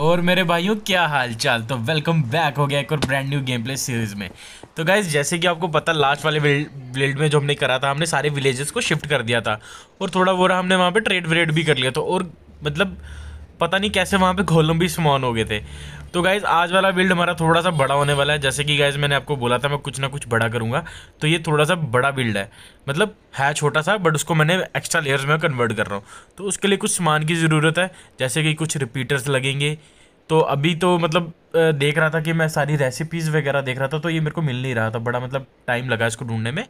और मेरे भाइयों क्या हाल चाल तो वेलकम बैक हो गया एक और brand new game play series में तो गाइज़ जैसे कि आपको पता लास्ट वाले बिल्ड में जो हमने करा था हमने सारे विलेजेस को शिफ्ट कर दिया था और थोड़ा बोरा हमने वहाँ पे ट्रेड व्रेड भी कर लिया तो और मतलब पता नहीं कैसे वहाँ पे भी स्मॉन हो गए थे तो गाइज़ आज वाला बिल्ड हमारा थोड़ा सा बड़ा होने वाला है जैसे कि गाइज़ मैंने आपको बोला था मैं कुछ ना कुछ बड़ा करूँगा तो ये थोड़ा सा बड़ा बिल्ड है मतलब है छोटा सा बट उसको मैंने एक्स्ट्रा लेयर्स में कन्वर्ट कर रहा हूँ तो उसके लिए कुछ सामान की ज़रूरत है जैसे कि कुछ रिपीटर्स लगेंगे तो अभी तो मतलब देख रहा था कि मैं सारी रेसिपीज़ वगैरह देख रहा था तो ये मेरे को मिल नहीं रहा था बड़ा मतलब टाइम लगा इसको ढूंढने में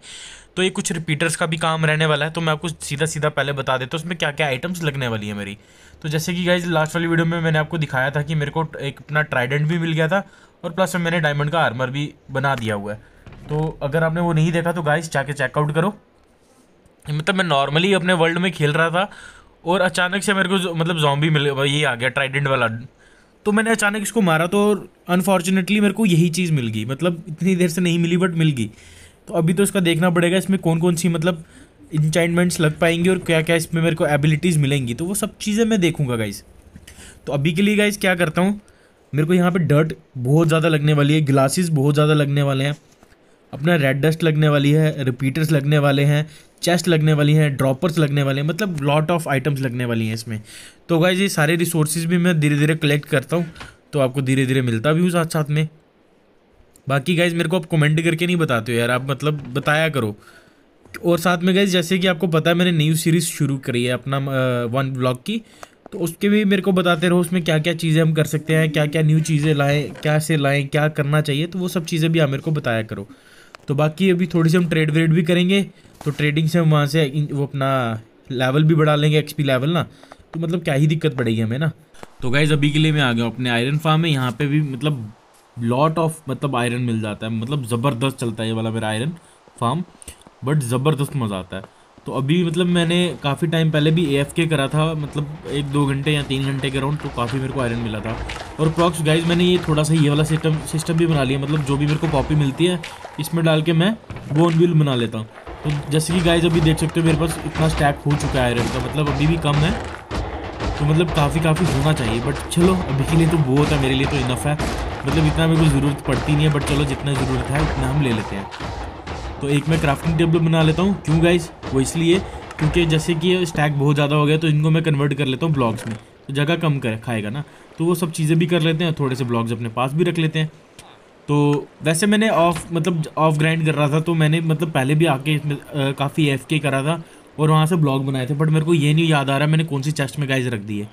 तो ये कुछ रिपीटर्स का भी काम रहने वाला है तो मैं आपको सीधा सीधा पहले बता देता हूँ उसमें क्या क्या आइटम्स लगने वाली है मेरी तो जैसे कि गाइज लास्ट वाली वीडियो में मैंने आपको दिखाया था कि मेरे को एक अपना ट्राइडेंट भी मिल गया था और प्लस में मैंने डायमंड का आर्मर भी बना दिया हुआ है तो अगर आपने वो नहीं देखा तो गाइज जाके चेकआउट करो मतलब मैं नॉर्मली अपने वर्ल्ड में खेल रहा था और अचानक से मेरे को मतलब जॉम्बी मिल गया ये आ गया ट्राइडेंट वाला तो मैंने अचानक इसको मारा तो अनफॉर्चुनेटली मेरे को यही चीज़ मिल गई मतलब इतनी देर से नहीं मिली बट मिल गई तो अभी तो इसका देखना पड़ेगा इसमें कौन कौन सी मतलब इंचाइनमेंट्स लग पाएंगी और क्या क्या इसमें मेरे को एबिलिटीज़ मिलेंगी तो वो सब चीज़ें मैं देखूंगा गाइज तो अभी के लिए गाइज क्या करता हूँ मेरे को यहाँ पे डर्ट बहुत ज़्यादा लगने वाली है ग्लासेस बहुत ज़्यादा लगने वाले हैं अपना रेड डस्ट लगने वाली है रिपीटर्स लगने वाले हैं चेस्ट लगने वाली हैं ड्रॉपर्स लगने वाले हैं मतलब लॉट ऑफ आइटम्स लगने वाली हैं इसमें तो गाइज ये सारे रिसोर्सेज भी मैं धीरे धीरे कलेक्ट करता हूँ तो आपको धीरे धीरे मिलता भी हूँ साथ साथ में बाकी गाइज मेरे को आप कमेंट करके नहीं बताते हो यार आप मतलब बताया करो और साथ में गाइज जैसे कि आपको पता है मैंने न्यू सीरीज़ शुरू करी है अपना वन ब्लॉग की तो उसके भी मेरे को बताते रहो उसमें क्या क्या चीज़ें हम कर सकते हैं क्या क्या न्यू चीज़ें लाएँ क्या से लाएँ क्या करना चाहिए तो वो सब चीज़ें भी आप मेरे को बताया करो तो बाकी अभी थोड़ी सी हम ट्रेड वेड भी करेंगे तो ट्रेडिंग से हम वहाँ से वो अपना लेवल भी बढ़ा लेंगे एक्सपी लेवल ना तो मतलब क्या ही दिक्कत पड़ेगी हमें ना तो गाइज़ अभी के लिए मैं आ गया हूँ अपने आयरन फार्म में यहाँ पे भी मतलब लॉट ऑफ मतलब आयरन मिल जाता है मतलब ज़बरदस्त चलता है ये वाला मेरा आयरन फार्म बट ज़बरदस्त मज़ा आता है तो अभी मतलब मैंने काफ़ी टाइम पहले भी ए करा था मतलब एक दो घंटे या तीन घंटे के राउंड तो काफ़ी मेरे को आयरन मिला था और प्रॉक्स गाइज मैंने ये थोड़ा सा ये वाला सिस्टम सिस्टम भी बना लिया मतलब जो भी मेरे को कॉपी मिलती है इसमें डाल के मैं बोन व्हील बना लेता हूँ तो जैसे कि गाइज अभी देख सकते हो मेरे पास इतना स्टैक हो चुका है आयरन का मतलब अभी भी कम है तो मतलब काफ़ी काफ़ी होना चाहिए बट चलो अभी के लिए तो बहुत है मेरे लिए तो इनफ है मतलब इतना मेरे को ज़रूरत पड़ती नहीं है बट चलो जितना ज़रूरत है उतना हम ले लेते हैं तो एक मैं क्राफ्टिंग टेबल बना लेता हूँ क्यों गाइज़ वो इसलिए क्योंकि जैसे कि स्टैक बहुत ज़्यादा हो गया तो इनको मैं कन्वर्ट कर लेता हूँ ब्लॉग्स में तो जगह कम कर खाएगा ना तो वो सब चीज़ें भी कर लेते हैं थोड़े से ब्लॉग्स अपने पास भी रख लेते हैं तो वैसे मैंने ऑफ मतलब ऑफ ग्राइंड कर रहा था तो मैंने मतलब पहले भी आके इसमें काफ़ी एफ के करा था और वहाँ से ब्लॉग बनाए थे बट मेरे को ये नहीं याद आ रहा मैंने कौन सी चेस्ट में गाइज रख दी है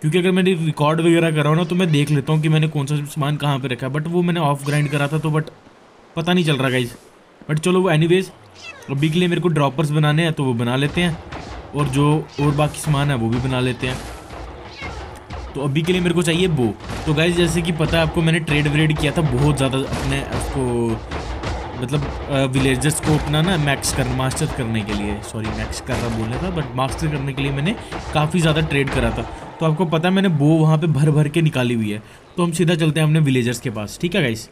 क्योंकि अगर मैंने रिकॉर्ड वगैरह करा हो ना तो मैं देख लेता हूँ कि मैंने कौन सा सामान कहाँ पर रखा है बट वो मैंने ऑफ ग्राइंड करा था तो बट पता नहीं चल रहा गाइज बट चलो वो एनी अभी के लिए मेरे को ड्रॉपर्स बनाने हैं तो वो बना लेते हैं और जो और बाकी सामान है वो भी बना लेते हैं तो अभी के लिए मेरे को चाहिए बो तो गाइज जैसे कि पता है आपको मैंने ट्रेड व्रेड किया था बहुत ज़्यादा अपने उसको मतलब विलेजर्स को अपना ना मैक्स कर मास्टर करने के लिए सॉरी मैक्स कर रहा बोल रहा था बट मास्टर करने के लिए मैंने काफ़ी ज़्यादा ट्रेड करा था तो आपको पता है मैंने बो वहाँ पे भर भर के निकाली हुई है तो हम सीधा चलते हैं अपने विलेजर्स के पास ठीक है गाइज़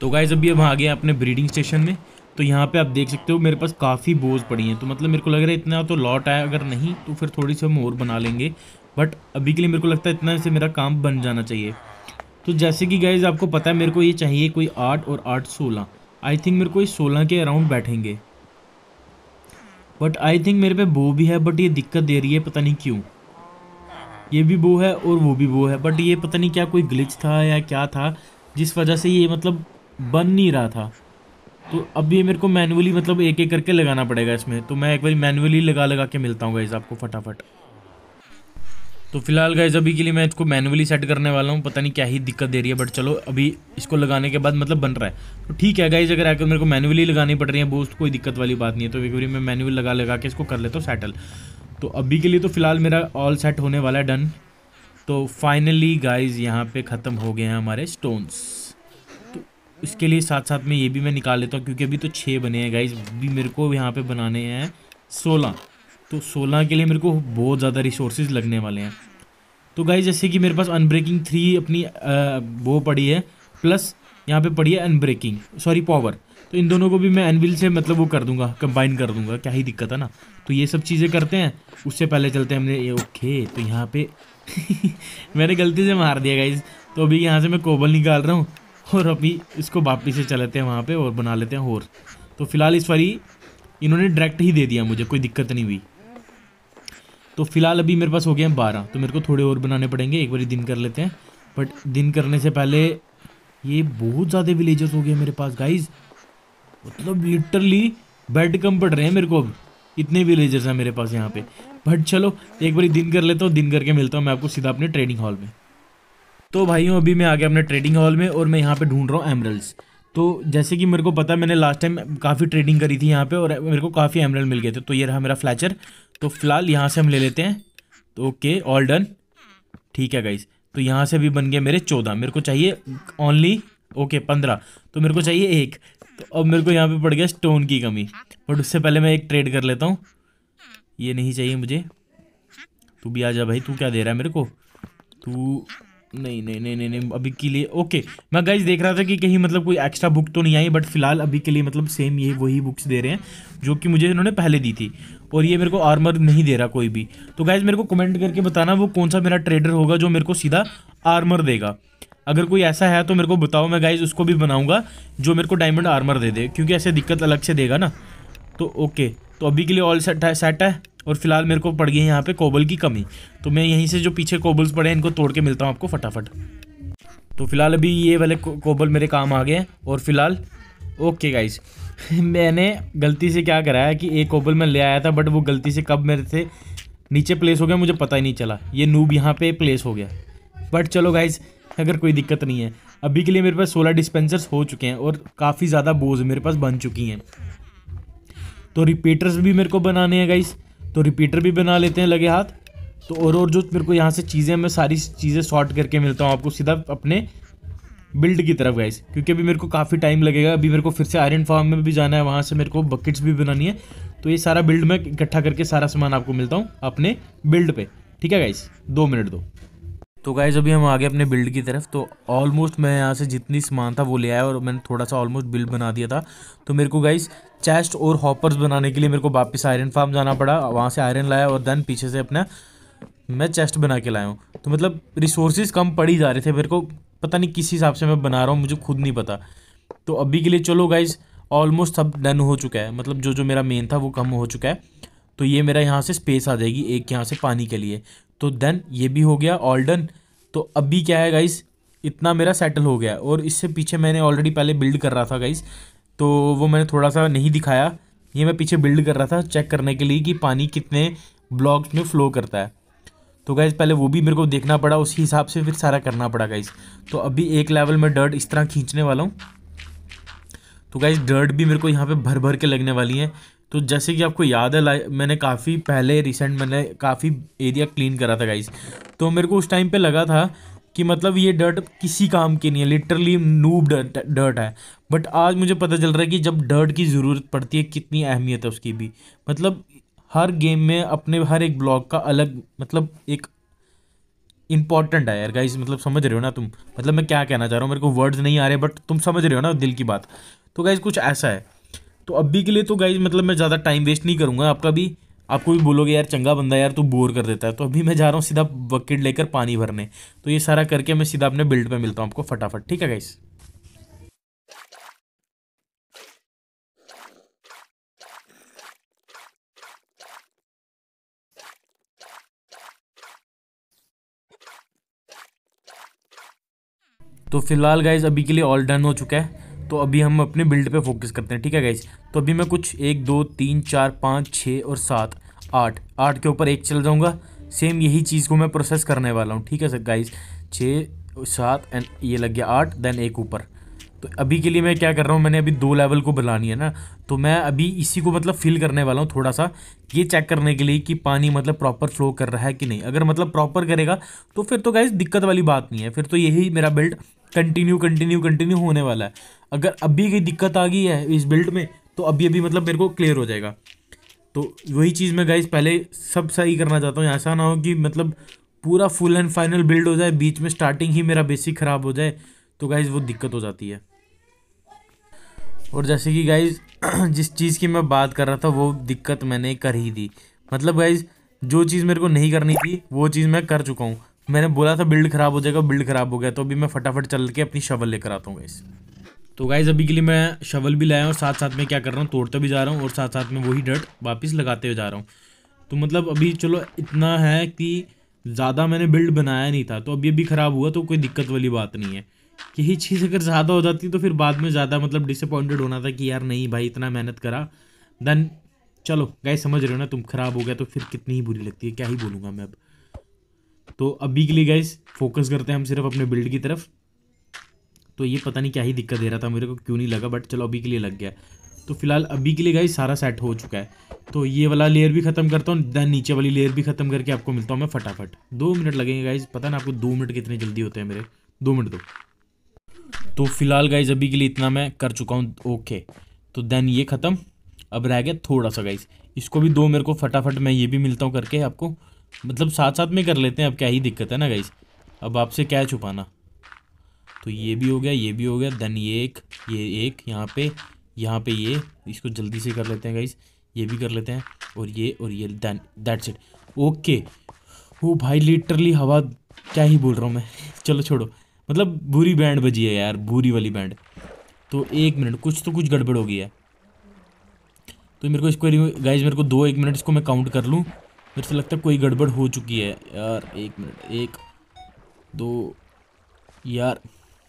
तो गाइज़ अभी हम आ गए अपने ब्रीडिंग स्टेशन में तो यहाँ पे आप देख सकते हो मेरे पास काफ़ी बोझ पड़ी हैं तो मतलब मेरे को लग रहा है इतना तो लॉट आया अगर नहीं तो फिर थोड़ी सी हम और बना लेंगे बट अभी के लिए मेरे को लगता है इतना से मेरा काम बन जाना चाहिए तो जैसे कि गाइज आपको पता है मेरे को ये चाहिए कोई आठ और आठ सोलह आई थिंक मेरे को ये सोलह के अराउंड बैठेंगे बट आई थिंक मेरे पे बो भी है बट ये दिक्कत दे रही है पता नहीं क्यों ये भी बो है और वो भी बो है बट ये पता नहीं क्या कोई ग्लिच था या क्या था जिस वजह से ये मतलब बन नहीं रहा था तो अभी मेरे को मैनुअली मतलब एक एक करके लगाना पड़ेगा इसमें तो मैं एक बार मैनुअली लगा लगा के मिलता हूँ गाइज़ आपको फटाफट तो फिलहाल गाइज अभी के लिए मैं इसको मैनुअली सेट करने वाला हूँ पता नहीं क्या ही दिक्कत दे रही है बट चलो अभी इसको लगाने के बाद मतलब बन रहा है तो ठीक है गाइज अगर आकर मेरे को मैनुअली लगानी पड़ रही है बोस्ट कोई दिक्कत वाली बात नहीं है तो एक बार मैं मैनुअल लगा लगा के इसको कर लेता हूँ सेटल तो अभी के लिए तो फिलहाल मेरा ऑल सेट होने वाला है डन तो फाइनली गाइज यहाँ पे ख़त्म हो गए हैं हमारे स्टोन्स इसके लिए साथ साथ में ये भी मैं निकाल लेता हूँ क्योंकि अभी तो छः बने हैं गाइज भी मेरे को यहाँ पे बनाने हैं सोलह तो सोलह के लिए मेरे को बहुत ज़्यादा रिसोर्सेज लगने वाले हैं तो गाइज जैसे कि मेरे पास अनब्रेकिंग थ्री अपनी वो पड़ी है प्लस यहाँ पे पड़ी है अनब्रेकिंग सॉरी पावर तो इन दोनों को भी मैं एनविल से मतलब वो कर दूंगा कंबाइन कर दूंगा क्या ही दिक्कत है ना तो ये सब चीज़ें करते हैं उससे पहले चलते हैं हमने ये ओके तो यहाँ पे मैंने गलती से मार दिया गाइज तो अभी यहाँ से मैं कोबल निकाल रहा हूँ और अभी इसको वापिस से चलाते हैं वहाँ पे और बना लेते हैं और तो फिलहाल इस बारी इन्होंने डायरेक्ट ही दे दिया मुझे कोई दिक्कत नहीं हुई तो फिलहाल अभी मेरे पास हो गए हैं बारह तो मेरे को थोड़े और बनाने पड़ेंगे एक बार दिन कर लेते हैं बट दिन करने से पहले ये बहुत ज़्यादा विलेजर्स हो गए मेरे पास गाइज मतलब लिटरली बेड कम पड़ रहे हैं मेरे को अब इतने विलेजर्स हैं मेरे पास यहाँ पे बट चलो एक बार दिन कर लेता हूँ दिन करके मिलता हूँ मैं आपको सीधा अपने ट्रेनिंग हॉल में तो भाइयों अभी मैं आ गया अपने ट्रेडिंग हॉल में और मैं यहाँ पे ढूंढ रहा हूँ एमरल्स तो जैसे कि मेरे को पता है मैंने लास्ट टाइम काफ़ी ट्रेडिंग करी थी यहाँ पे और मेरे को काफ़ी एमरल मिल गए थे तो ये रहा मेरा फ्लैचर तो फिलहाल यहाँ से हम ले लेते हैं तो ओके ऑल डन ठीक है गाइज तो यहाँ से भी बन गए मेरे चौदह मेरे को चाहिए ओनली ओके पंद्रह तो मेरे को चाहिए एक तो अब मेरे को यहाँ पर पड़ गया स्टोन की कमी बट उससे पहले मैं एक ट्रेड कर लेता हूँ ये नहीं चाहिए मुझे तू भी आ जा भाई तू क्या दे रहा है मेरे को तू नहीं नहीं नहीं नहीं अभी के लिए ओके मैं गाइज देख रहा था कि कहीं मतलब कोई एक्स्ट्रा बुक तो नहीं आई बट फिलहाल अभी के लिए मतलब सेम ये वही बुक्स दे रहे हैं जो कि मुझे इन्होंने पहले दी थी और ये मेरे को आर्मर नहीं दे रहा कोई भी तो गाइज मेरे को कमेंट करके बताना वो कौन सा मेरा ट्रेडर होगा जो मेरे को सीधा आर्मर देगा अगर कोई ऐसा है तो मेरे को बताओ मैं गाइज उसको भी बनाऊँगा जो मेरे को डायमंड आर्मर दे दे क्योंकि ऐसे दिक्कत अलग से देगा ना तो ओके तो अभी के लिए ऑल सेट है सेट है और फिलहाल मेरे को पड़ गई यहाँ पे कोबल की कमी तो मैं यहीं से जो पीछे कोबल्स पड़े हैं इनको तोड़ के मिलता हूँ आपको फटाफट तो फिलहाल अभी ये वाले कोबल मेरे काम आ गए हैं और फिलहाल ओके गाइस मैंने गलती से क्या कराया कि एक कोबल मैं ले आया था बट वो गलती से कब मेरे से नीचे प्लेस हो गया मुझे पता ही नहीं चला ये नूब यहाँ पे प्लेस हो गया बट चलो गाइज अगर कोई दिक्कत नहीं है अभी के लिए मेरे पास सोलह डिस्पेंसर्स हो चुके हैं और काफ़ी ज़्यादा बोज मेरे पास बन चुकी हैं तो रिपीटर्स भी मेरे को बनाने हैं गाइस तो रिपीटर भी बना लेते हैं लगे हाथ तो और और जो मेरे को यहाँ से चीज़ें मैं सारी चीज़ें शॉर्ट करके मिलता हूँ आपको सीधा अपने बिल्ड की तरफ गाइस क्योंकि अभी मेरे को काफ़ी टाइम लगेगा अभी मेरे को फिर से आयरन फार्म में भी जाना है वहाँ से मेरे को बकेट्स भी बनानी है तो ये सारा बिल्ड मैं इकट्ठा करके सारा सामान आपको मिलता हूँ अपने बिल्ड पर ठीक है गाइस दो मिनट दो तो गाइज अभी हम आगे अपने बिल्ड की तरफ तो ऑलमोस्ट मैं यहाँ से जितनी सामान था वो ले आया और मैंने थोड़ा सा ऑलमोस्ट बिल्ड बना दिया था तो मेरे को गाइज चेस्ट और हॉपर्स बनाने के लिए मेरे को वापस आयरन फार्म जाना पड़ा वहाँ से आयरन लाया और देन पीछे से अपना मैं चेस्ट बना के लाया हूँ तो मतलब रिसोर्सेज कम पड़ी जा रहे थे मेरे को पता नहीं किस हिसाब से मैं बना रहा हूँ मुझे खुद नहीं पता तो अभी के लिए चलो गाइज ऑलमोस्ट सब डन हो चुका है मतलब जो जो मेरा मेन था वो कम हो चुका है तो ये मेरा यहाँ से स्पेस आ जाएगी एक यहाँ से पानी के लिए तो देन ये भी हो गया ऑल डन तो अभी क्या है गाइस इतना मेरा सेटल हो गया और इससे पीछे मैंने ऑलरेडी पहले बिल्ड कर रहा था गाइस तो वो मैंने थोड़ा सा नहीं दिखाया ये मैं पीछे बिल्ड कर रहा था चेक करने के लिए कि पानी कितने ब्लॉक्स में फ़्लो करता है तो गाइज़ पहले वो भी मेरे को देखना पड़ा उसी हिसाब से फिर सारा करना पड़ा गाइज़ तो अभी एक लेवल में डर्ट इस तरह खींचने वाला हूँ तो गाइज डर्ट भी मेरे को यहाँ पे भर भर के लगने वाली है तो जैसे कि आपको याद है मैंने काफ़ी पहले रिसेंट मैंने काफ़ी एरिया क्लीन करा था गाइज तो मेरे को उस टाइम पे लगा था कि मतलब ये डर्ट किसी काम की नहीं है लिटरली नूब डर्ट डर्ट है बट आज मुझे पता चल रहा है कि जब डर्ट की ज़रूरत पड़ती है कितनी अहमियत है उसकी भी मतलब हर गेम में अपने हर एक ब्लॉक का अलग मतलब एक इम्पॉर्टेंट है यार गाइज मतलब समझ रहे हो ना तुम मतलब मैं क्या कहना चाह रहा हूँ मेरे को वर्ड्स नहीं आ रहे बट तुम समझ रहे हो ना दिल की बात तो गाइज़ कुछ ऐसा है तो अभी के लिए तो गाइज मतलब मैं ज़्यादा टाइम वेस्ट नहीं करूँगा आपका भी आपको भी बोलोगे यार चंगा बंदा यार तू बोर कर देता है तो अभी मैं जा रहा हूँ सीधा बकेट लेकर पानी भरने तो ये सारा करके मैं सीधा अपने बिल्ड पे मिलता हूँ आपको फटाफट ठीक है गाइस तो फिलहाल गाइज अभी के लिए ऑल डन हो चुका है तो अभी हम अपने बिल्ड पे फोकस करते हैं ठीक है गाइज तो अभी मैं कुछ एक दो तीन चार पाँच छः और सात आठ आठ के ऊपर एक चल जाऊँगा सेम यही चीज़ को मैं प्रोसेस करने वाला हूँ ठीक है सर गाइज छः सात एंड ये लग गया आठ देन एक ऊपर तो अभी के लिए मैं क्या कर रहा हूँ मैंने अभी दो लेवल को बनानी है ना तो मैं अभी इसी को मतलब फिल करने वाला हूँ थोड़ा सा ये चेक करने के लिए कि पानी मतलब प्रॉपर फ्लो कर रहा है कि नहीं अगर मतलब प्रॉपर करेगा तो फिर तो गाइज दिक्कत वाली बात नहीं है फिर तो यही मेरा बिल्ड कंटिन्यू कंटिन्यू कंटिन्यू होने वाला है अगर अभी कोई दिक्कत आ गई है इस बिल्ड में तो अभी अभी मतलब मेरे को क्लियर हो जाएगा तो वही चीज़ मैं गाइज पहले सब सही करना चाहता हूँ ऐसा ना हो कि मतलब पूरा फुल एंड फाइनल बिल्ड हो जाए बीच में स्टार्टिंग ही मेरा बेसिक ख़राब हो जाए तो गाइज़ वो दिक्कत हो जाती है और जैसे कि गाइज जिस चीज़ की मैं बात कर रहा था वो दिक्कत मैंने कर ही दी मतलब गाइज जो चीज़ मेरे को नहीं करनी थी वो चीज़ मैं कर चुका हूँ मैंने बोला था बिल्ड ख़राब हो जाएगा बिल्ड ख़राब हो गया तो अभी मैं फटाफट चल के अपनी शवल लेकर आता हूँ गाइस तो गाइज़ अभी के लिए मैं शवल भी लाया हूँ और साथ साथ में क्या कर रहा हूँ तोड़ता भी जा रहा हूँ और साथ साथ में वही डट वापस लगाते हुए जा रहा हूँ तो मतलब अभी चलो इतना है कि ज़्यादा मैंने बिल्ड बनाया नहीं था तो अभी अभी ख़राब हुआ तो कोई दिक्कत वाली बात नहीं है यही चीज़ अगर ज़्यादा हो जाती तो फिर बाद में ज़्यादा मतलब डिसअपॉइंटेड होना था कि यार नहीं भाई इतना मेहनत करा देन चलो गाय समझ रहे हो ना तुम ख़राब हो गया तो फिर कितनी ही बुरी लगती है क्या ही बोलूँगा मैं अब तो अभी के लिए गाइज फोकस करते हैं हम सिर्फ अपने बिल्ड की तरफ तो ये पता नहीं क्या ही दिक्कत दे रहा था मेरे को क्यों नहीं लगा बट चलो अभी के लिए लग गया तो फिलहाल अभी के लिए गाइज सारा सेट हो चुका है तो ये वाला लेयर भी खत्म करता हूँ देन नीचे वाली लेयर भी खत्म करके आपको मिलता हूँ मैं फटाफट दो मिनट लगेंगे गाइज पता ना आपको दो मिनट कितने जल्दी होते हैं मेरे दो मिनट दो तो फिलहाल गाइज अभी के लिए इतना मैं कर चुका हूँ ओके तो देन ये ख़त्म अब रह गया थोड़ा सा गाइज इसको भी दो मेरे को फटाफट मैं ये भी मिलता हूँ करके आपको मतलब साथ साथ में कर लेते हैं अब क्या ही दिक्कत है ना गाइस अब आपसे क्या छुपाना तो ये भी हो गया ये भी हो गया देन ये एक ये एक यहाँ पे यहाँ पे ये इसको जल्दी से कर लेते हैं गाइस ये भी कर लेते हैं और ये और ये देन दैट्स इट ओके वो भाई लिटरली हवा क्या ही बोल रहा हूँ मैं चलो छोड़ो मतलब बुरी बैंड बजी है यार बुरी वाली बैंड तो एक मिनट कुछ तो कुछ गड़बड़ हो गई है तो मेरे को इसको गाइज मेरे को दो एक मिनट इसको मैं काउंट कर लूँ मेरे से तो लगता है कोई गड़बड़ हो चुकी है यार एक मिनट एक दो यार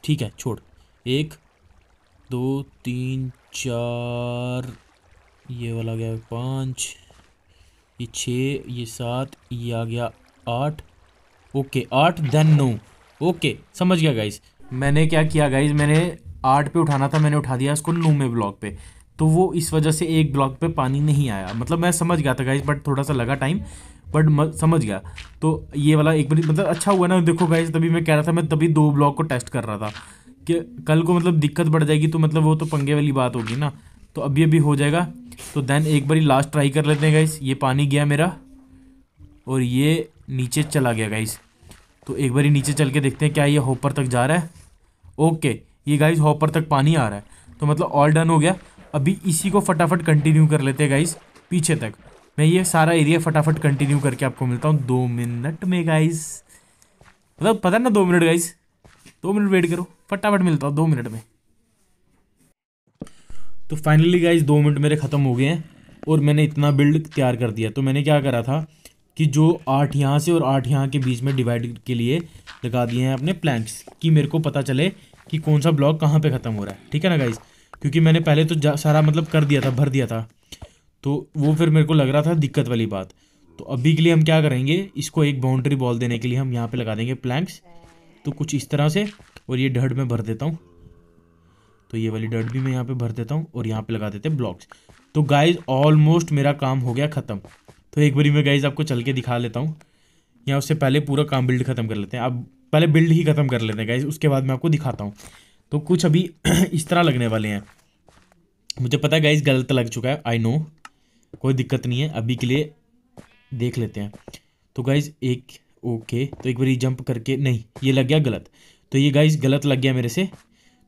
ठीक है छोड़ एक दो तीन चार ये वाला गया पाँच ये छः ये सात ये आ गया आठ ओके आठ देन नौ ओके समझ गया गाइज मैंने क्या किया गाइज मैंने आठ पे उठाना था मैंने उठा दिया इसको नौ में ब्लॉक पे तो वो इस वजह से एक ब्लॉक पे पानी नहीं आया मतलब मैं समझ गया था गाइज बट थोड़ा सा लगा टाइम बट समझ गया तो ये वाला एक बार मतलब अच्छा हुआ ना देखो गाइज तभी मैं कह रहा था मैं तभी दो ब्लॉक को टेस्ट कर रहा था कि कल को मतलब दिक्कत बढ़ जाएगी तो मतलब वो तो पंगे वाली बात होगी ना तो अभी अभी हो जाएगा तो देन एक बारी लास्ट ट्राई कर लेते हैं गाइस ये पानी गया मेरा और ये नीचे चला गया गाइस तो एक बारी नीचे चल के देखते हैं क्या ये हॉपर तक जा रहा है ओके ये गाइस हॉपर तक पानी आ रहा है तो मतलब ऑल डन हो गया अभी इसी को फटाफट कंटिन्यू कर लेते हैं गाइस पीछे तक मैं ये सारा एरिया फटाफट कंटिन्यू करके आपको मिलता हूँ दो मिनट में गाइस मतलब पता ना दो मिनट गाइस दो मिनट वेट करो फटाफट मिलता हूँ दो मिनट में तो फाइनली गाइज दो मिनट मेरे ख़त्म हो गए हैं और मैंने इतना बिल्ड तैयार कर दिया तो मैंने क्या करा था कि जो आठ यहाँ से और आठ यहाँ के बीच में डिवाइड के लिए लगा दिए हैं अपने प्लैंक्स कि मेरे को पता चले कि कौन सा ब्लॉक कहाँ पे ख़त्म हो रहा है ठीक है ना गाइज़ क्योंकि मैंने पहले तो सारा मतलब कर दिया था भर दिया था तो वो फिर मेरे को लग रहा था दिक्कत वाली बात तो अभी के लिए हम क्या करेंगे इसको एक बाउंड्री बॉल देने के लिए हम यहाँ पे लगा देंगे प्लैंक्स तो कुछ इस तरह से और ये डर्ट में भर देता हूँ तो ये वाली डर्ट भी मैं यहाँ पे भर देता हूँ और यहाँ पे लगा देते हैं ब्लॉक्स तो गाइज ऑलमोस्ट मेरा काम हो गया ख़त्म तो एक बारी मैं गाइज आपको चल के दिखा लेता हूँ या उससे पहले पूरा काम बिल्ड ख़त्म कर लेते हैं अब पहले बिल्ड ही ख़त्म कर लेते हैं गाइज उसके बाद मैं आपको दिखाता हूँ तो कुछ अभी इस तरह लगने वाले हैं मुझे पता है गाइज गलत लग चुका है आई नो कोई दिक्कत नहीं है अभी के लिए देख लेते हैं तो गाइज एक ओके तो एक बारी जंप करके नहीं ये लग गया गलत तो ये गाइज गलत लग गया मेरे से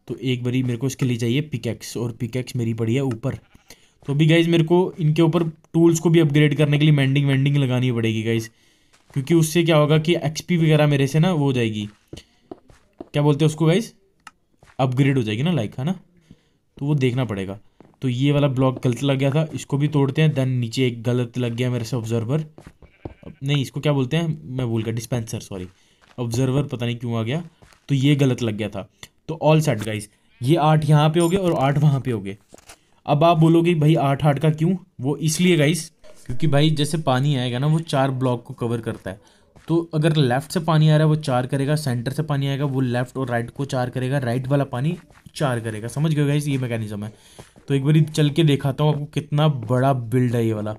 तो एक बारी मेरे को इसके लिए चाहिए पिकैक्स और पिकैक्स मेरी पड़ी है ऊपर तो अभी गाइज मेरे को इनके ऊपर टूल्स को भी अपग्रेड करने के लिए मैंडिंग वैंडिंग लगानी पड़ेगी गाइज क्योंकि उससे क्या होगा कि एक्सपी वगैरह मेरे से ना वो हो जाएगी क्या बोलते हैं उसको गाइज़ अपग्रेड हो जाएगी ना लाइक है ना तो वो देखना पड़ेगा तो ये वाला ब्लॉक गलत लग गया था इसको भी तोड़ते हैं देन नीचे एक गलत लग गया मेरे से ऑब्जर्वर नहीं इसको क्या बोलते हैं मैं भूल गया डिस्पेंसर सॉरी ऑब्जर्वर पता नहीं क्यों आ गया तो ये गलत लग गया था तो ऑल सेट गाइस ये आठ यहाँ पे हो गए और आठ वहाँ पे हो गए अब आप बोलोगे भाई आठ आठ का क्यों वो इसलिए गाइस क्योंकि भाई जैसे पानी आएगा ना वो चार ब्लॉक को कवर करता है तो अगर लेफ्ट से पानी आ रहा है वो चार करेगा सेंटर से पानी आएगा वो लेफ्ट और राइट को चार करेगा राइट वाला पानी चार करेगा समझ गए गाइस ये मैकेनिज्म है तो एक बार चल के दिखाता हूँ आपको कितना बड़ा बिल्ड है ये वाला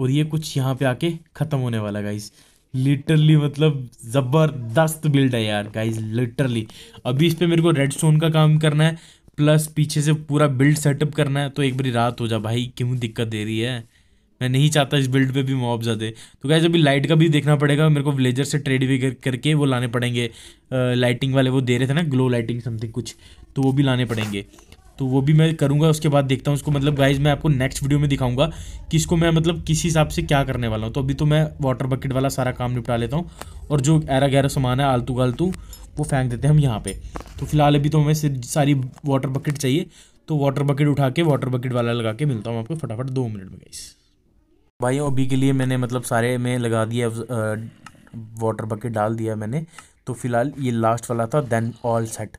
और ये कुछ यहाँ पे आके ख़त्म होने वाला गाइस लिटरली मतलब ज़बरदस्त बिल्ड है यार गाइस लिटरली अभी इस पर मेरे को रेड स्टोन का काम करना है प्लस पीछे से पूरा बिल्ड सेटअप करना है तो एक बारी रात हो जा भाई क्यों दिक्कत दे रही है मैं नहीं चाहता इस बिल्ड पे भी मॉब आते तो गैस अभी लाइट का भी देखना पड़ेगा मेरे को विलेजर से ट्रेड भी कर, करके वो लाने पड़ेंगे लाइटिंग वाले वो दे रहे थे ना ग्लो लाइटिंग समथिंग कुछ तो वो भी लाने पड़ेंगे तो वो भी मैं करूँगा उसके बाद देखता हूँ उसको मतलब गाइज मैं आपको नेक्स्ट वीडियो में दिखाऊंगा कि इसको मैं मतलब किस हिसाब से क्या करने वाला हूँ तो अभी तो मैं वाटर बकेट वाला सारा काम निपटा लेता हूँ और जो एरा गहरा सामान है आलतू गालतू वो फेंक देते हैं हम यहाँ पे तो फिलहाल अभी तो हमें सारी वाटर बकेट चाहिए तो वाटर बकेट उठा के वाटर बकेट वाला लगा के मिलता हूँ आपको फटाफट दो मिनट में गाइज़ भाइयों अभी के लिए मैंने मतलब सारे में लगा दिया वाटर बकेट डाल दिया मैंने तो फिलहाल ये लास्ट वाला था देन ऑल सेट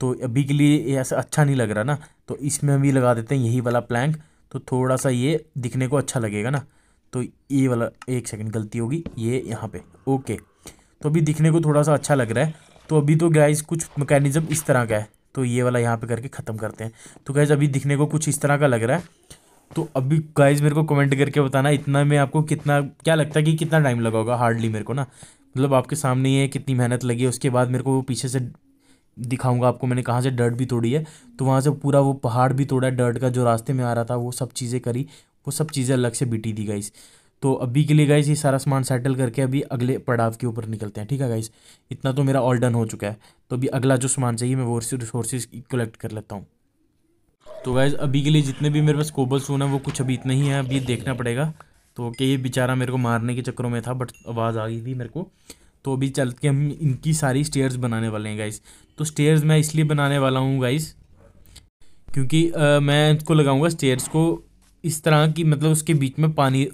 तो अभी के लिए ये ऐसा अच्छा नहीं लग रहा ना तो इसमें भी लगा देते हैं यही वाला प्लैंक तो थोड़ा सा ये दिखने को अच्छा लगेगा ना तो ये वाला एक सेकंड गलती होगी ये यहाँ पे ओके तो अभी दिखने को थोड़ा सा अच्छा लग रहा है तो अभी तो गैस कुछ मैकेनिज़्म इस तरह का है तो ये वाला यहाँ पे करके ख़त्म करते हैं तो गैस अभी दिखने को कुछ इस तरह का लग रहा है तो अभी गाइज मेरे को कमेंट करके बताना इतना में आपको कितना क्या लगता है कि कितना टाइम लगा होगा हार्डली मेरे को ना मतलब आपके सामने ही है कितनी मेहनत लगी है उसके बाद मेरे को वो पीछे से दिखाऊंगा आपको मैंने कहाँ से डर्ट भी तोड़ी है तो वहाँ से पूरा वो पहाड़ भी तोड़ा डर्ट का जो रास्ते में आ रहा था वो सब चीज़ें करी वो सब चीज़ें अलग से बिटी दी गाइस तो अभी के लिए गाइस ये सारा सामान सेटल करके अभी अगले पड़ाव के ऊपर निकलते हैं ठीक है गाइस इतना तो मेरा ऑल डन हो चुका है तो अभी अगला जो सामान चाहिए मैं वो रिसोर्सेज कलेक्ट कर लेता हूँ तो गाइज़ अभी के लिए जितने भी मेरे पास कोबल स्टोन है वो कुछ अभी इतना ही है अभी देखना पड़ेगा तो कि ये बेचारा मेरे को मारने के चक्करों में था बट आवाज़ आ गई थी मेरे को तो अभी चल के हम इनकी सारी स्टेयर्स बनाने वाले हैं गाइस तो स्टेयर्स मैं इसलिए बनाने वाला हूँ गाइस क्योंकि आ, मैं इसको लगाऊंगा स्टेयर्स को इस तरह की मतलब उसके बीच में पानी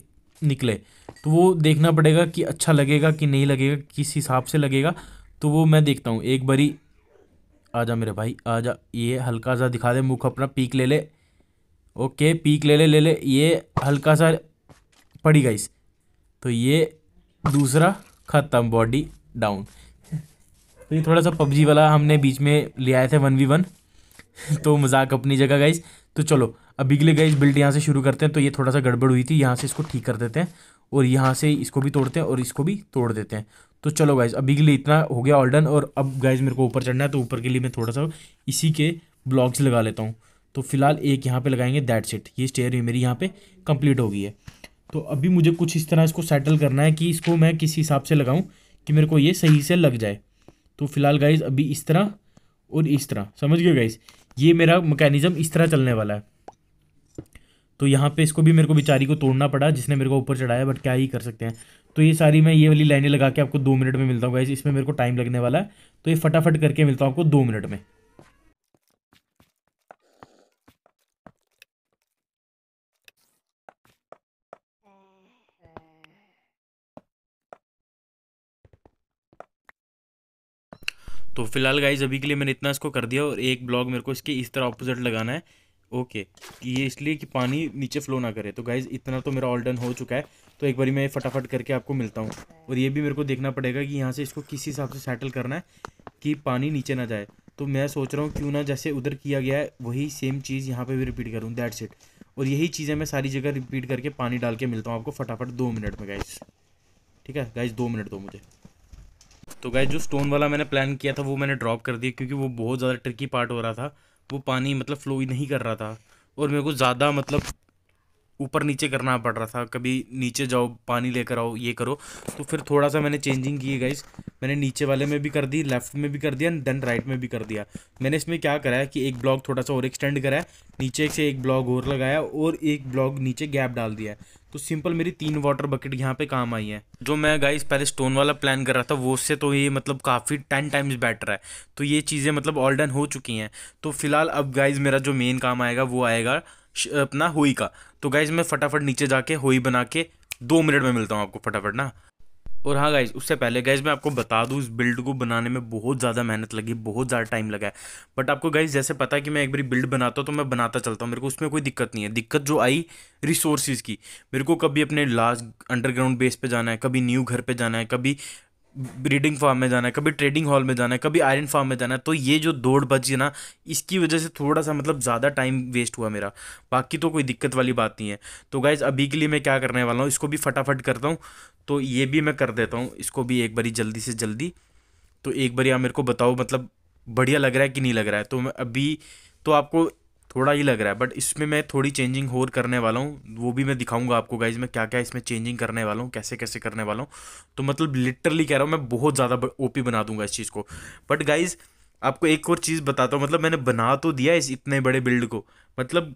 निकले तो वो देखना पड़ेगा कि अच्छा लगेगा कि नहीं लगेगा किस हिसाब से लगेगा तो वो मैं देखता हूँ एक बारी आजा मेरे भाई आजा ये हल्का सा दिखा दे मुख अपना पीक ले ले ओके पीक ले ले ले ले ये हल्का सा पड़ी गई तो ये दूसरा ख़त्म बॉडी डाउन तो ये थोड़ा सा पबजी वाला हमने बीच में ले आए थे वन वी वन तो मजाक अपनी जगह गई तो चलो अभी के लिए गाइज बिल्ड यहाँ से शुरू करते हैं तो ये थोड़ा सा गड़बड़ हुई थी यहाँ से इसको ठीक कर देते हैं और यहाँ से इसको भी तोड़ते हैं और इसको भी तोड़ देते हैं तो चलो गाइज अभी के लिए इतना हो गया ऑलडन और अब गाइज मेरे को ऊपर चढ़ना है तो ऊपर के लिए मैं थोड़ा सा इसी के ब्लॉग्स लगा लेता हूँ तो फिलहाल एक यहाँ पे लगाएंगे दैट सेट ये स्टेयर भी मेरी यहाँ पे कंप्लीट हो गई है तो अभी मुझे कुछ इस तरह इसको सेटल करना है कि इसको मैं किस हिसाब से लगाऊँ कि मेरे को ये सही से लग जाए तो फिलहाल गाइज अभी इस तरह और इस तरह समझ गए गाइज ये मेरा मकैनिज़म इस तरह चलने वाला है तो यहाँ पे इसको भी मेरे को बेचारी को तोड़ना पड़ा जिसने मेरे को ऊपर चढ़ाया बट क्या ही कर सकते हैं तो ये सारी मैं ये वाली लाइनें लगा के आपको दो मिनट में मिलता हूँ गाइज इसमें मेरे को टाइम लगने वाला है तो ये फटाफट करके मिलता हूँ आपको दो मिनट में तो फिलहाल गाइज अभी के लिए मैंने इतना इसको कर दिया और एक ब्लॉग मेरे को इसके इस तरह ऑपोजिट लगाना है ओके ये इसलिए कि पानी नीचे फ्लो ना करे तो गाइज इतना तो मेरा ऑल डन हो चुका है तो एक बारी मैं फटाफट करके आपको मिलता हूँ और ये भी मेरे को देखना पड़ेगा कि यहाँ से इसको किस हिसाब से सेटल करना है कि पानी नीचे ना जाए तो मैं सोच रहा हूँ क्यों ना जैसे उधर किया गया है वही सेम चीज़ यहाँ पे भी रिपीट करूँ दैट्स इट और यही चीज़ें मैं सारी जगह रिपीट करके पानी डाल के मिलता हूँ आपको फटाफट दो मिनट में गाइज ठीक है गाइज दो मिनट दो मुझे तो गाइज जो स्टोन वाला मैंने प्लान किया था वो मैंने ड्रॉप कर दिया क्योंकि वो बहुत ज़्यादा ट्रिकी पार्ट हो रहा था वो पानी मतलब फ्लो ही नहीं कर रहा था और मेरे को ज़्यादा मतलब ऊपर नीचे करना पड़ रहा था कभी नीचे जाओ पानी लेकर आओ ये करो तो फिर थोड़ा सा मैंने चेंजिंग की है गाइस मैंने नीचे वाले में भी कर दी लेफ्ट में भी कर दिया एंड देन राइट में भी कर दिया मैंने इसमें क्या करा है कि एक ब्लॉक थोड़ा सा और एक्सटेंड करा है नीचे से एक ब्लॉक और लगाया और एक ब्लॉक नीचे गैप डाल दिया तो सिंपल मेरी तीन वाटर बकेट यहाँ पे काम आई है जो मैं गाइस पहले स्टोन वाला प्लान कर रहा था वो उससे तो ये मतलब काफ़ी टेन टाइम्स बेटर है तो ये चीज़ें मतलब ऑल डन हो चुकी हैं तो फिलहाल अब गाइस मेरा जो मेन काम आएगा वो आएगा अपना होई का तो गाइज मैं फटाफट नीचे जाके होई बना के दो मिनट में मिलता हूँ आपको फटाफट ना और हाँ गाइज उससे पहले गाइज मैं आपको बता दूँ इस बिल्ड को बनाने में बहुत ज़्यादा मेहनत लगी बहुत ज़्यादा टाइम लगा है बट आपको गाइज जैसे पता है कि मैं एक बार बिल्ड बनाता हूँ तो मैं बनाता चलता हूँ मेरे को उसमें कोई दिक्कत नहीं है दिक्कत जो आई रिसोर्सेज की मेरे को कभी अपने लास्ट अंडरग्राउंड बेस पे जाना है कभी न्यू घर पे जाना है कभी ब्रीडिंग फार्म में जाना है कभी ट्रेडिंग हॉल में जाना है कभी आयरन फार्म में जाना है तो ये जो दौड़ बची है ना इसकी वजह से थोड़ा सा मतलब ज़्यादा टाइम वेस्ट हुआ मेरा बाकी तो कोई दिक्कत वाली बात नहीं है तो गाइज़ अभी के लिए मैं क्या करने वाला हूँ इसको भी फटाफट करता हूँ तो ये भी मैं कर देता हूँ इसको भी एक बारी जल्दी से जल्दी तो एक बारी आप मेरे को बताओ मतलब बढ़िया लग रहा है कि नहीं लग रहा है तो मैं अभी तो आपको थोड़ा ही लग रहा है बट इसमें मैं थोड़ी चेंजिंग और करने वाला हूँ वो भी मैं दिखाऊंगा आपको गाइज मैं क्या क्या इसमें चेंजिंग करने वाला हूँ कैसे कैसे करने वाला हूँ तो मतलब लिटरली कह रहा हूँ मैं बहुत ज़्यादा ओपी बना दूंगा इस चीज़ को बट गाइज़ आपको एक और चीज़ बताता हूँ मतलब मैंने बना तो दिया इस इतने बड़े बिल्ड को मतलब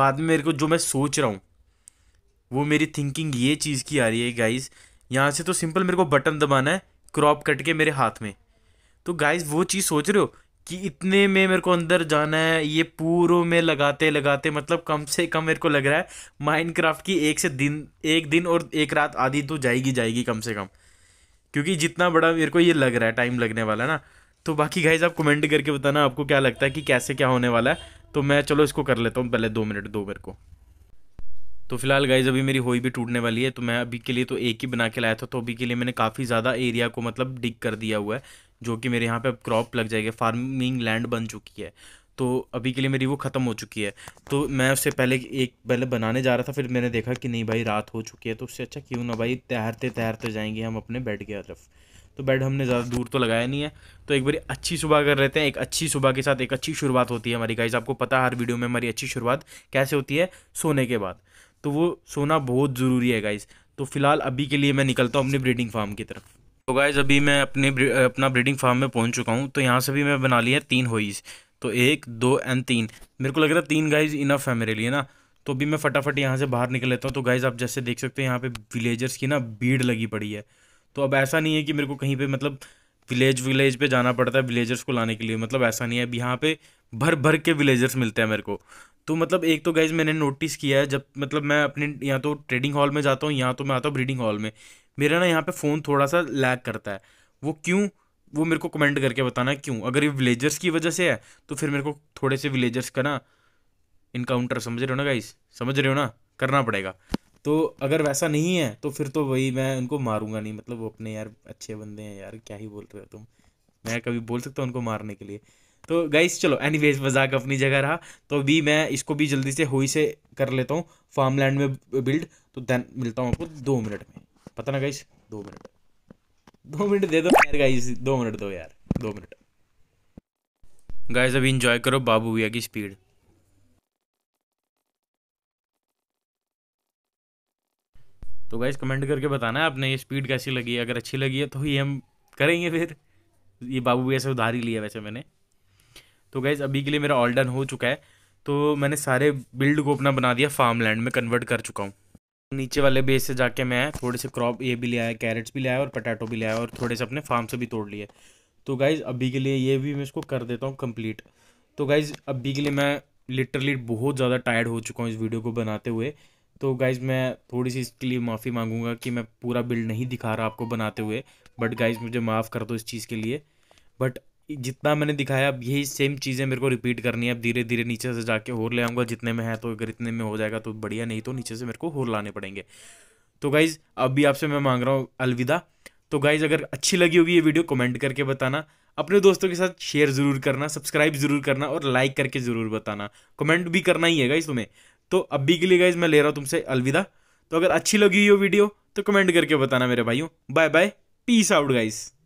बाद में मेरे को जो मैं सोच रहा हूँ वो मेरी थिंकिंग ये चीज़ की आ रही है गाइज़ यहाँ से तो सिंपल मेरे को बटन दबाना है क्रॉप कट के मेरे हाथ में तो गाइज़ वो चीज़ सोच रहे हो कि इतने में मेरे को अंदर जाना है ये पूरे में लगाते लगाते मतलब कम से कम मेरे को लग रहा है माइनक्राफ्ट की एक से दिन एक दिन और एक रात आधी तो जाएगी जाएगी कम से कम क्योंकि जितना बड़ा मेरे को ये लग रहा है टाइम लगने वाला ना तो बाकी गाइज आप कमेंट करके बताना आपको क्या लगता है कि कैसे क्या होने वाला है तो मैं चलो इसको कर लेता हूँ पहले दो मिनट दो मेरे को तो फिलहाल गाइज अभी मेरी होई भी टूटने वाली है तो मैं अभी के लिए तो एक ही बना के लाया था तो अभी के लिए मैंने काफ़ी ज़्यादा एरिया को मतलब डिग कर दिया हुआ है जो कि मेरे यहाँ पे अब क्रॉप लग जाएगी फार्मिंग लैंड बन चुकी है तो अभी के लिए मेरी वो ख़त्म हो चुकी है तो मैं उससे पहले एक पहले बनाने जा रहा था फिर मैंने देखा कि नहीं भाई रात हो चुकी है तो उससे अच्छा क्यों ना भाई तैरते तैरते जाएंगे हम अपने बेड की तरफ तो बेड हमने ज़्यादा दूर तो लगाया नहीं है तो एक बारी अच्छी सुबह कर रहे हैं एक अच्छी सुबह के साथ एक अच्छी शुरुआत होती है हमारी गाइज आपको पता है हर वीडियो में हमारी अच्छी शुरुआत कैसे होती है सोने के बाद तो वो सोना बहुत ज़रूरी है गाइज तो फिलहाल अभी के लिए मैं निकलता हूँ अपने ब्रीडिंग फार्म की तरफ तो गाइज़ अभी मैं अपने अपना ब्रीडिंग फार्म में पहुंच चुका हूं तो यहाँ से भी मैं बना लिया तीन होइस तो एक दो एंड तीन मेरे को लग रहा है तीन गाइज इनफ है मेरे लिए ना तो अभी मैं फटाफट यहाँ से बाहर निकल लेता हूँ तो गाइज़ आप जैसे देख सकते हैं यहाँ पे विलेजर्स की ना भीड़ लगी पड़ी है तो अब ऐसा नहीं है कि मेरे को कहीं पर मतलब विलेज विलेज पर जाना पड़ता है विलेजर्स को लाने के लिए मतलब ऐसा नहीं है अब यहाँ पे भर भर के विलेजर्स मिलते हैं मेरे को तो मतलब एक तो गाइज मैंने नोटिस किया है जब मतलब मैं अपने या तो ट्रेडिंग हॉल में जाता हूँ या तो मैं आता हूँ ब्रीडिंग हॉल में मेरा ना यहाँ पे फ़ोन थोड़ा सा लैग करता है वो क्यों वो मेरे को कमेंट करके बताना क्यों अगर ये विलेजर्स की वजह से है तो फिर मेरे को थोड़े से विलेजर्स का ना इनकाउंटर समझ रहे हो ना गाइस समझ रहे हो ना करना पड़ेगा तो अगर वैसा नहीं है तो फिर तो वही मैं उनको मारूंगा नहीं मतलब वो अपने यार अच्छे बंदे हैं यार क्या ही बोल रहे हो तुम मैं कभी बोल सकता हूँ उनको मारने के लिए तो गाइस चलो एनी वेज मजाक अपनी जगह रहा तो अभी मैं इसको भी जल्दी से हुई से कर लेता हूँ फार्मलैंड में बिल्ड तो देन मिलता हूँ आपको दो मिनट में पता ना गाइस दो मिनट दो मिनट दे दो यार गाइस दो मिनट दो यार दो मिनट गाइस अभी इंजॉय करो बाबू भैया की स्पीड तो गाइस कमेंट करके बताना आपने ये स्पीड कैसी लगी अगर अच्छी लगी है तो ये हम करेंगे फिर ये बाबू भैया से उधार ही लिया वैसे मैंने तो गाइज़ अभी के लिए मेरा ऑल डन हो चुका है तो मैंने सारे बिल्ड को अपना बना दिया फार्म लैंड में कन्वर्ट कर चुका हूँ नीचे वाले बेस से जाके मैं थोड़े से क्रॉप ये भी ले आया कैरेट्स भी लिया है और पटाटो भी लिया है और थोड़े से अपने फार्म से भी तोड़ लिए तो गाइज़ अभी के लिए ये भी मैं इसको कर देता हूँ कंप्लीट तो गाइज़ अभी के लिए मैं लिटरली बहुत ज़्यादा टायर्ड हो चुका हूँ इस वीडियो को बनाते हुए तो गाइज़ मैं थोड़ी सी इसके लिए माफ़ी मांगूंगा कि मैं पूरा बिल्ड नहीं दिखा रहा आपको बनाते हुए बट गाइज़ मुझे माफ़ कर दो इस चीज़ के लिए बट जितना मैंने दिखाया अब यही सेम चीज़ें मेरे को रिपीट करनी है अब धीरे धीरे नीचे से जाके होर ले आऊँगा जितने में है तो अगर इतने में हो जाएगा तो बढ़िया नहीं तो नीचे से मेरे को होर लाने पड़ेंगे तो गाइज़ अब भी आपसे मैं मांग रहा हूँ अलविदा तो गाइज़ अगर अच्छी लगी होगी ये वीडियो कमेंट करके बताना अपने दोस्तों के साथ शेयर ज़रूर करना सब्सक्राइब ज़रूर करना और लाइक करके ज़रूर बताना कमेंट भी करना ही है गाइज़ तुम्हें तो अभी के लिए गाइज़ मैं ले रहा हूँ तुमसे अलविदा तो अगर अच्छी लगी ये वीडियो तो कमेंट करके बताना मेरे भाइयों bye bye peace out guys